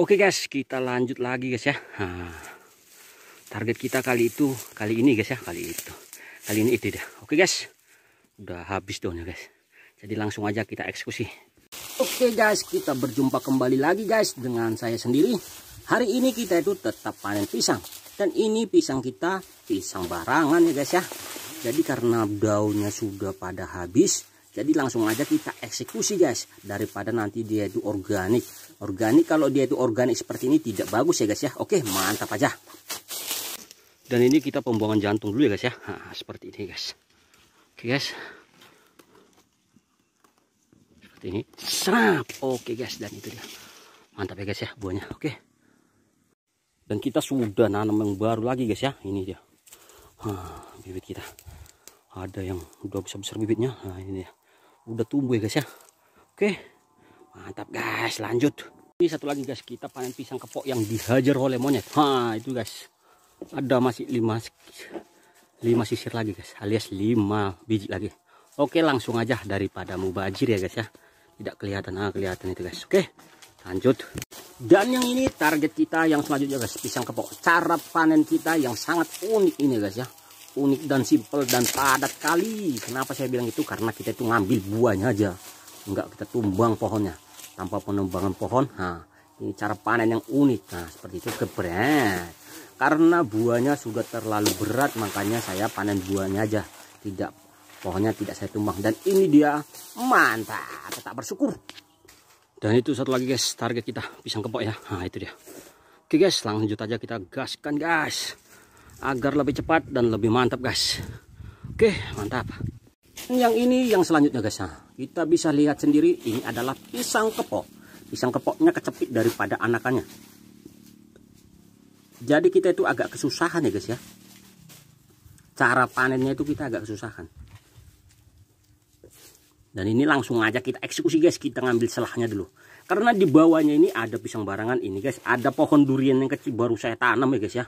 Oke guys, kita lanjut lagi guys ya. target kita kali itu, kali ini guys ya, kali itu. Kali ini itu dah. Oke guys. Udah habis daunnya guys. Jadi langsung aja kita eksekusi. Oke guys, kita berjumpa kembali lagi guys dengan saya sendiri. Hari ini kita itu tetap panen pisang. Dan ini pisang kita, pisang barangan ya guys ya. Jadi karena daunnya sudah pada habis, jadi langsung aja kita eksekusi guys. Daripada nanti dia itu organik Organik kalau dia itu organik seperti ini tidak bagus ya guys ya. Oke mantap aja. Dan ini kita pembuangan jantung dulu ya guys ya. Nah, seperti ini guys. Oke guys. Seperti ini. Serap. Oke guys dan itu dia. Mantap ya guys ya buahnya. Oke. Dan kita sudah nanam yang baru lagi guys ya. Ini dia. Nah, bibit kita. Ada yang udah besar-besar bibitnya. Nah ini dia. Udah tumbuh ya guys ya. Oke mantap guys lanjut ini satu lagi guys kita panen pisang kepok yang dihajar oleh monyet ha itu guys ada masih 5 5 sisir lagi guys alias 5 biji lagi oke langsung aja daripada mubajir ya guys ya tidak kelihatan ah kelihatan itu guys oke lanjut dan yang ini target kita yang selanjutnya guys pisang kepok cara panen kita yang sangat unik ini guys ya unik dan simple dan padat kali kenapa saya bilang itu karena kita itu ngambil buahnya aja enggak kita tumbang pohonnya tanpa penumbangan pohon nah ini cara panen yang unik nah seperti itu gebret karena buahnya sudah terlalu berat makanya saya panen buahnya aja tidak pohonnya tidak saya tumbang dan ini dia mantap tetap bersyukur dan itu satu lagi guys target kita pisang kepok ya nah itu dia oke guys lanjut aja kita gaskan guys agar lebih cepat dan lebih mantap guys oke mantap yang ini yang selanjutnya guys nah kita bisa lihat sendiri ini adalah pisang kepok pisang kepoknya kecepit daripada anakannya jadi kita itu agak kesusahan ya guys ya cara panennya itu kita agak kesusahan dan ini langsung aja kita eksekusi guys kita ngambil selahnya dulu karena di bawahnya ini ada pisang barangan ini guys ada pohon durian yang kecil baru saya tanam ya guys ya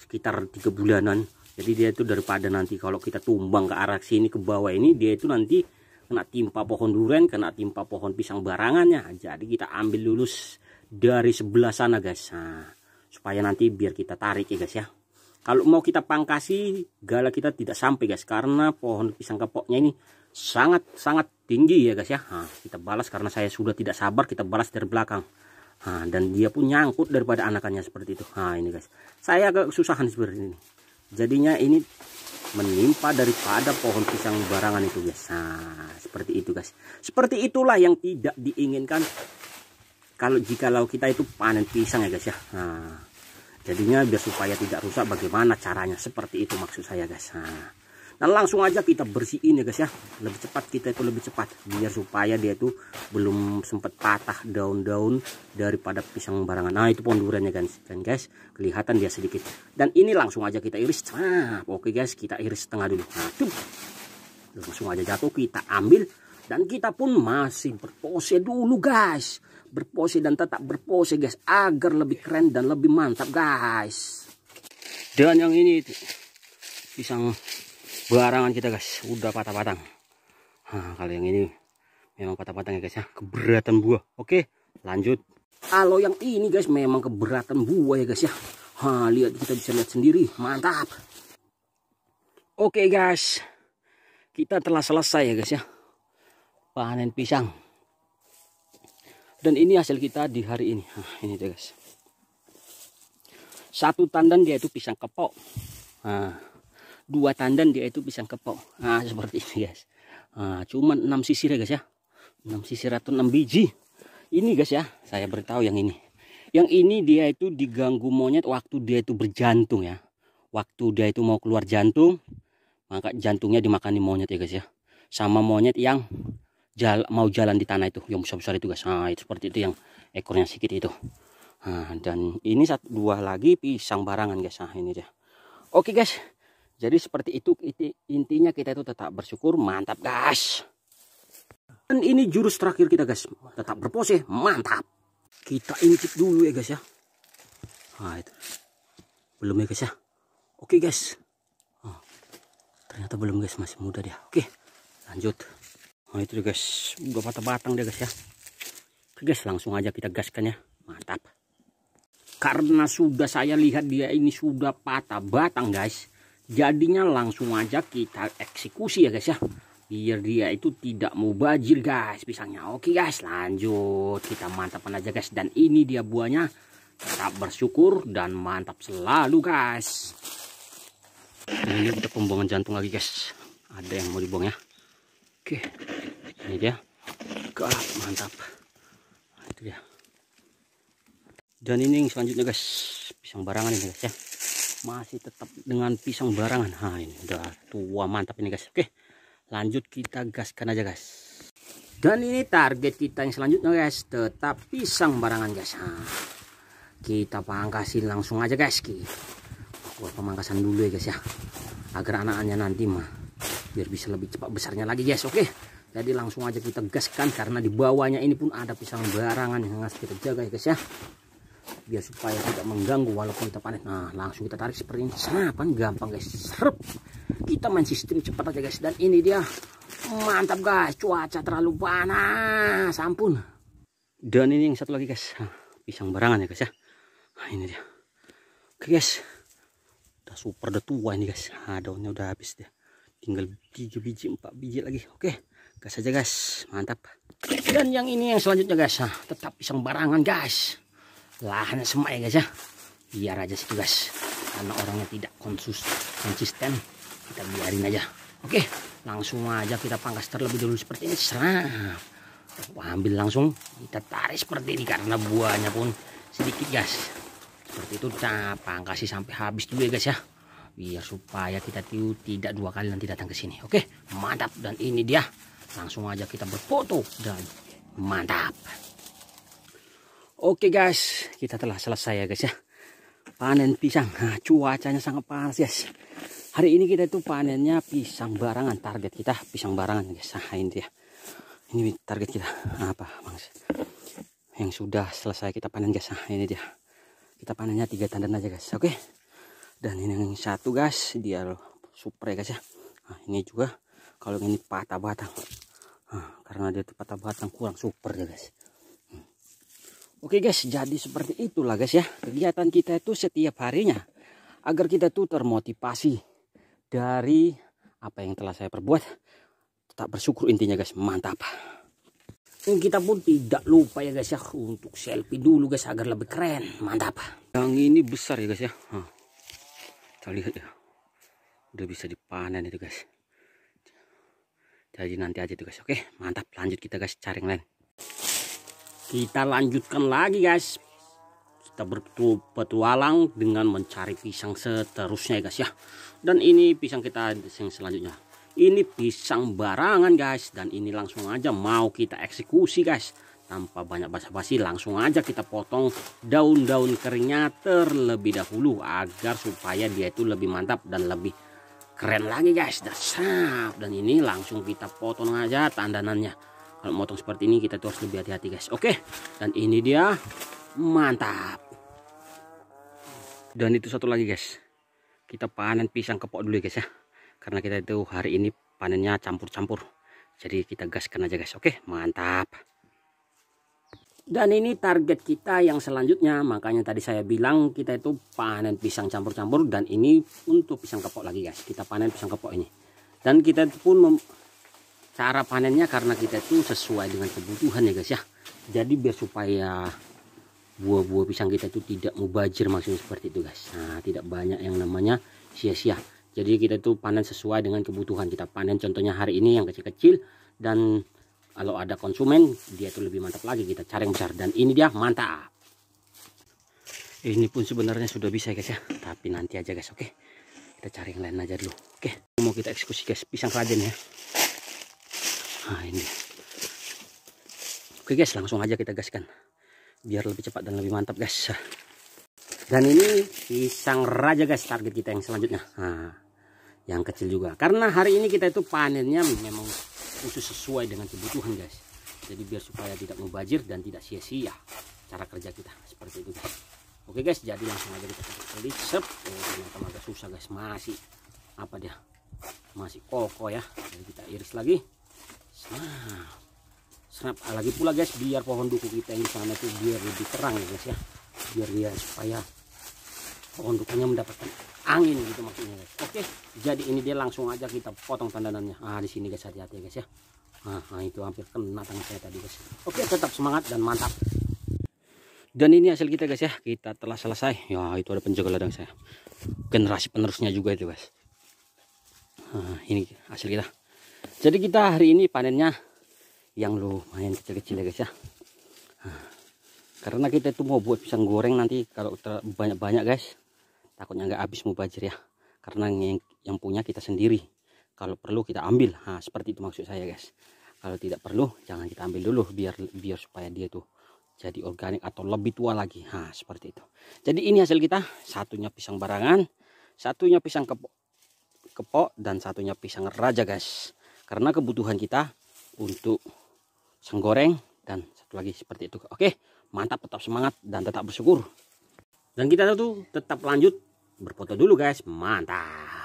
sekitar tiga bulanan jadi dia itu daripada nanti kalau kita tumbang ke arah sini ke bawah ini dia itu nanti kena timpa pohon duren kena timpa pohon pisang barangannya jadi kita ambil lulus dari sebelah sana guys nah, supaya nanti biar kita tarik ya guys ya kalau mau kita pangkasi gala kita tidak sampai guys karena pohon pisang kepoknya ini sangat sangat tinggi ya guys ya nah, kita balas karena saya sudah tidak sabar kita balas dari belakang nah, dan dia pun nyangkut daripada anakannya seperti itu nah ini guys saya agak kesusahan seperti ini jadinya ini menimpa daripada pohon pisang barangan itu guys nah, seperti itu guys seperti itulah yang tidak diinginkan kalau jika jikalau kita itu panen pisang ya guys ya nah, jadinya biar supaya tidak rusak bagaimana caranya seperti itu maksud saya guys nah, dan langsung aja kita bersihin ya guys ya lebih cepat kita itu lebih cepat biar supaya dia itu belum sempat patah daun-daun daripada pisang barangan nah itu pohon duriannya guys kan guys kelihatan dia sedikit dan ini langsung aja kita iris nah, oke guys kita iris setengah dulu nah, tuh. langsung aja jatuh kita ambil dan kita pun masih berpose dulu guys berpose dan tetap berpose guys agar lebih keren dan lebih mantap guys dan yang ini itu pisang barangan kita guys udah patah patang. nah, kalau yang ini memang patah patang ya guys ya keberatan buah oke lanjut kalau yang ini guys memang keberatan buah ya guys ya ha, lihat kita bisa lihat sendiri mantap oke guys kita telah selesai ya guys ya panen pisang dan ini hasil kita di hari ini nah, ini dia guys satu tandan yaitu pisang kepok nah dua tandan dia itu pisang kepok nah seperti ini guys nah, cuman 6 sisir ya guys ya 6 sisir atau 6 biji ini guys ya saya beritahu yang ini yang ini dia itu diganggu monyet waktu dia itu berjantung ya waktu dia itu mau keluar jantung maka jantungnya dimakani monyet ya guys ya sama monyet yang jala, mau jalan di tanah itu yang besar-besar itu guys nah itu seperti itu yang ekornya sedikit itu nah, dan ini satu dua lagi pisang barangan guys nah ini dia oke guys jadi seperti itu intinya kita itu tetap bersyukur, mantap guys. Dan ini jurus terakhir kita guys, tetap berpose, mantap. Kita intip dulu ya guys ya. Nah, itu. Belum ya guys ya. Oke guys. Oh, ternyata belum guys, masih muda dia. Oke, lanjut. Nah itu dia guys, udah patah batang dia guys ya. Oke guys, langsung aja kita gaskan ya. Mantap. Karena sudah saya lihat dia ini sudah patah batang guys jadinya langsung aja kita eksekusi ya guys ya biar dia itu tidak mau bajir guys pisangnya oke guys lanjut kita mantapkan aja guys dan ini dia buahnya tetap bersyukur dan mantap selalu guys dan ini ada pembuangan jantung lagi guys ada yang mau dibuang ya oke ini dia Gak, mantap itu dia dan ini yang selanjutnya guys pisang barangan ini guys ya masih tetap dengan pisang barangan ha ini udah tua mantap ini guys oke lanjut kita gaskan aja guys dan ini target kita yang selanjutnya guys tetap pisang barangan guys ha. kita pangkasin langsung aja guys buat pemangkasan dulu ya guys ya agar anak-anaknya nanti mah biar bisa lebih cepat besarnya lagi guys oke jadi langsung aja kita gaskan karena di bawahnya ini pun ada pisang barangan yang harus kita jaga ya guys ya biar supaya tidak mengganggu walaupun kita panen nah langsung kita tarik seperti ini senapan gampang guys Serup. kita main sistem cepat aja guys dan ini dia mantap guys cuaca terlalu panas ampun dan ini yang satu lagi guys pisang barangan ya guys ya nah, ini dia oke guys udah super udah tua ini guys nah, daunnya udah habis deh. tinggal 3 biji empat biji lagi oke gas aja guys mantap dan yang ini yang selanjutnya guys ah, tetap pisang barangan guys lahan semua ya guys ya biar aja sih guys karena orangnya tidak konsus konsisten kita biarin aja oke langsung aja kita pangkas terlebih dulu seperti ini wah ambil langsung kita tarik seperti ini karena buahnya pun sedikit guys seperti itu kita pangkasi sampai habis dulu ya guys ya biar supaya kita tiu tidak dua kali nanti datang ke sini oke mantap dan ini dia langsung aja kita berfoto dan mantap Oke guys, kita telah selesai ya guys ya. Panen pisang. Nah, cuacanya sangat panas guys. Hari ini kita itu panennya pisang barangan target kita pisang barangan guys. Nah, ini dia. Ini target kita. Nah, apa, Bang? Yang sudah selesai kita panen guys. Nah, ini dia. Kita panennya tiga tandan aja guys. Oke. Dan ini yang satu guys, dia super ya guys ya. Nah, ini juga kalau ini patah batang. Nah, karena dia itu patah batang kurang super ya guys Oke guys, jadi seperti itulah guys ya. Kegiatan kita itu setiap harinya. Agar kita tuh termotivasi dari apa yang telah saya perbuat. Tetap bersyukur intinya guys, mantap. Kita pun tidak lupa ya guys ya untuk selfie dulu guys agar lebih keren, mantap. Yang ini besar ya guys ya. Hah. Kita lihat ya. Udah bisa dipanen itu guys jadi nanti aja tuh guys oke mantap lanjut kita guys cari yang lain kita lanjutkan lagi guys kita berpetualang dengan mencari pisang seterusnya ya guys ya dan ini pisang kita yang selanjutnya ini pisang barangan guys dan ini langsung aja mau kita eksekusi guys tanpa banyak basa-basi langsung aja kita potong daun-daun keringnya terlebih dahulu agar supaya dia itu lebih mantap dan lebih keren lagi guys dan dan ini langsung kita potong aja tandanannya kalau motong seperti ini kita tuh harus lebih hati-hati guys oke dan ini dia mantap dan itu satu lagi guys kita panen pisang kepok dulu ya guys ya karena kita itu hari ini panennya campur-campur jadi kita gaskan aja guys oke mantap dan ini target kita yang selanjutnya makanya tadi saya bilang kita itu panen pisang campur-campur dan ini untuk pisang kepok lagi guys kita panen pisang kepok ini dan kita pun cara panennya karena kita itu sesuai dengan kebutuhan ya guys ya jadi biar supaya buah-buah pisang kita itu tidak mau mubajir maksudnya seperti itu guys nah tidak banyak yang namanya sia-sia jadi kita itu panen sesuai dengan kebutuhan kita panen contohnya hari ini yang kecil-kecil dan kalau ada konsumen dia itu lebih mantap lagi kita cari yang besar dan ini dia mantap ini pun sebenarnya sudah bisa guys ya tapi nanti aja guys oke okay? kita cari yang lain aja dulu oke okay? mau kita eksekusi guys pisang rajen ya nah ini oke guys langsung aja kita gaskan biar lebih cepat dan lebih mantap guys dan ini pisang raja guys target kita yang selanjutnya nah, yang kecil juga karena hari ini kita itu panennya memang khusus sesuai dengan kebutuhan guys jadi biar supaya tidak membajir dan tidak sia-sia cara kerja kita seperti itu guys oke guys jadi langsung aja kita beli. sep ternyata agak susah guys masih apa dia masih kokoh ya jadi kita iris lagi Nah, snap. serap ah, lagi pula guys biar pohon duku kita yang sana itu biar lebih terang ya guys ya biar dia supaya pohon dukunya mendapatkan angin gitu maksudnya guys. oke jadi ini dia langsung aja kita potong tandanannya ah di sini guys hati-hati ya guys ya Ah ah itu hampir kena tangan saya tadi guys oke tetap semangat dan mantap dan ini hasil kita guys ya kita telah selesai ya itu ada penjaga ladang saya generasi penerusnya juga itu guys Ah, ini hasil kita jadi kita hari ini panennya yang lumayan kecil-kecil ya guys ya ah. karena kita itu mau buat pisang goreng nanti kalau banyak-banyak guys takutnya nggak habis mau bajir ya karena yang, yang punya kita sendiri kalau perlu kita ambil nah, seperti itu maksud saya guys kalau tidak perlu jangan kita ambil dulu biar biar supaya dia tuh jadi organik atau lebih tua lagi nah seperti itu jadi ini hasil kita satunya pisang barangan satunya pisang kepok kepok dan satunya pisang raja guys karena kebutuhan kita untuk sang goreng dan satu lagi seperti itu oke mantap tetap semangat dan tetap bersyukur dan kita tuh tetap lanjut berfoto dulu guys mantap